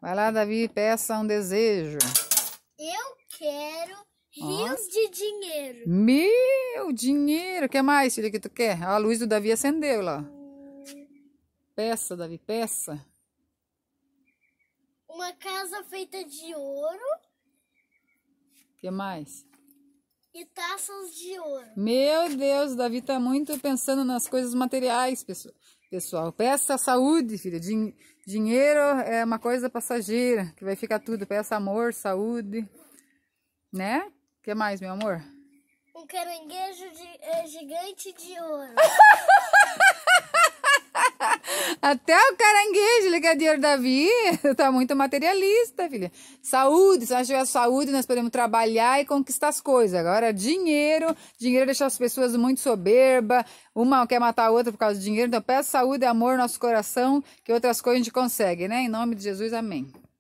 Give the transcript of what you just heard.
Vai lá, Davi, peça um desejo. Eu quero rios de dinheiro. Meu dinheiro. O que mais, filha, que tu quer? A luz do Davi acendeu lá. Peça, Davi, peça. Uma casa feita de ouro. O que mais? E taças de ouro. Meu Deus, Davi tá muito pensando nas coisas materiais, pessoal pessoal. Peça saúde, filha. Din dinheiro é uma coisa passageira, que vai ficar tudo. Peça amor, saúde, né? O que mais, meu amor? Um caranguejo de, eh, gigante de ouro. Até o caranguejo ligadeiro da vida tá muito materialista, filha. Saúde, se nós tivermos saúde, nós podemos trabalhar e conquistar as coisas. Agora, dinheiro, dinheiro deixa as pessoas muito soberba. Uma quer matar a outra por causa do dinheiro. Então, peça saúde, amor, nosso coração, que outras coisas a gente consegue, né? Em nome de Jesus, amém.